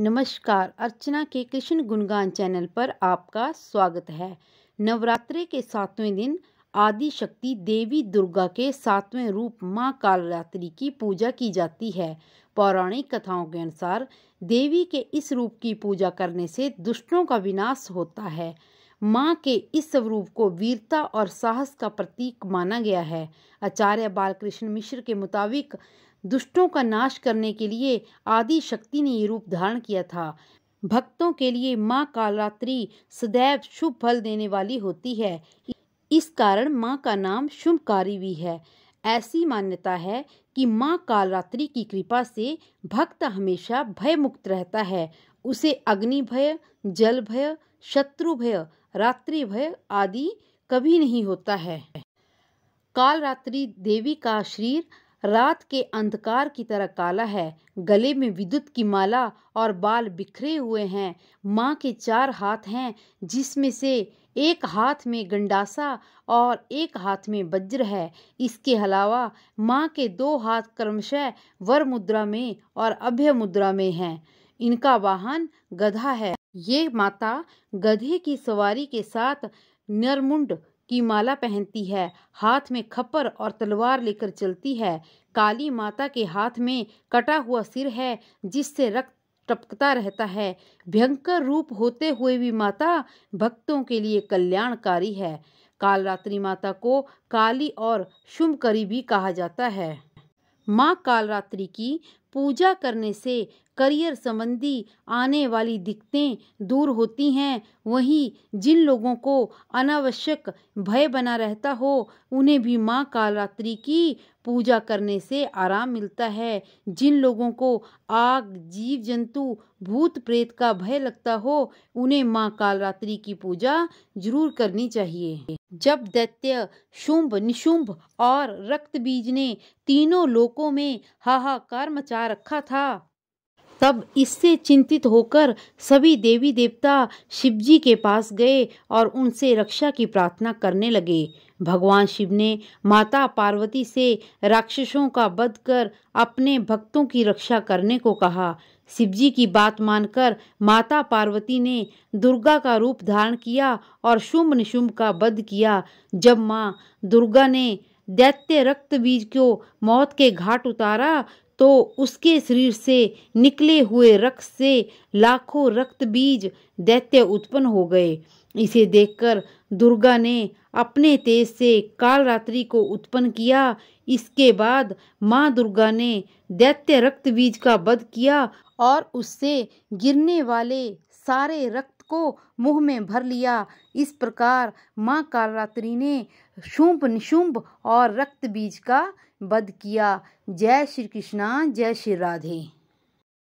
नमस्कार अर्चना के कृष्ण गुणगान चैनल पर आपका स्वागत है नवरात्रे के सातवें दिन आदि शक्ति देवी दुर्गा के सातवें रूप मां कालरात्रि की पूजा की जाती है पौराणिक कथाओं के अनुसार देवी के इस रूप की पूजा करने से दुष्टों का विनाश होता है माँ के इस स्वरूप को वीरता और साहस का प्रतीक माना गया है आचार्य बालकृष्ण मिश्र के मुताबिक दुष्टों का नाश करने के लिए आदि शक्ति ने ये रूप धारण किया था भक्तों के लिए माँ कालरात्रि सदैव शुभ फल देने वाली होती है इस कारण माँ का नाम शुभकारी भी है ऐसी मान्यता है कि माँ कालरात्रि की कृपा से भक्त हमेशा भय मुक्त रहता है उसे अग्नि भय जल भय शत्रु भय रात्रि भय आदि कभी नहीं होता है कालरात्रि देवी का शरीर रात के अंधकार की तरह काला है गले में विद्युत की माला और बाल बिखरे हुए हैं माँ के चार हाथ हैं जिसमें से एक हाथ में गंडासा और एक हाथ में वज्र है इसके अलावा माँ के दो हाथ क्रमशः वर मुद्रा में और अभ्य मुद्रा में हैं इनका वाहन गधा है ये माता गधे की सवारी के साथ नरमुंड की माला पहनती है हाथ में खप्पर और तलवार लेकर चलती है काली माता के हाथ में कटा हुआ सिर है जिससे रक्त टपकता रहता है भयंकर रूप होते हुए भी माता भक्तों के लिए कल्याणकारी है कालरात्रि माता को काली और करी भी कहा जाता है माँ कालरात्रि की पूजा करने से करियर संबंधी आने वाली दिक्कतें दूर होती हैं वहीं जिन लोगों को अनावश्यक भय बना रहता हो उन्हें भी माँ कालरात्रि की पूजा करने से आराम मिलता है जिन लोगों को आग जीव जंतु भूत प्रेत का भय लगता हो उन्हें माँ कालरात्रि की पूजा जरूर करनी चाहिए जब दैत्य शुंभ निशुंभ और रक्त बीज ने तीनों लोकों में हाहाकार मचा बचा रखा था तब इससे चिंतित होकर सभी देवी देवता शिवजी के पास गए और उनसे रक्षा की प्रार्थना करने लगे भगवान शिव ने माता पार्वती से राक्षसों का वध कर अपने भक्तों की रक्षा करने को कहा शिवजी की बात मानकर माता पार्वती ने दुर्गा का रूप धारण किया और शुम्भ निशुम्भ का वध किया जब माँ दुर्गा ने दैत्य रक्त बीज को मौत के घाट उतारा तो उसके शरीर से निकले हुए रक्त से लाखों रक्त बीज दैत्य उत्पन्न हो गए इसे देखकर दुर्गा ने अपने तेज से काल रात्रि को उत्पन्न किया इसके बाद माँ दुर्गा ने दैत्य रक्त बीज का वध किया और उससे गिरने वाले सारे रक्त को मुंह में भर लिया इस प्रकार माँ कालरात्रि ने शुंभ निशुंभ और रक्त बीज का वध किया जय श्री कृष्णा जय श्री राधे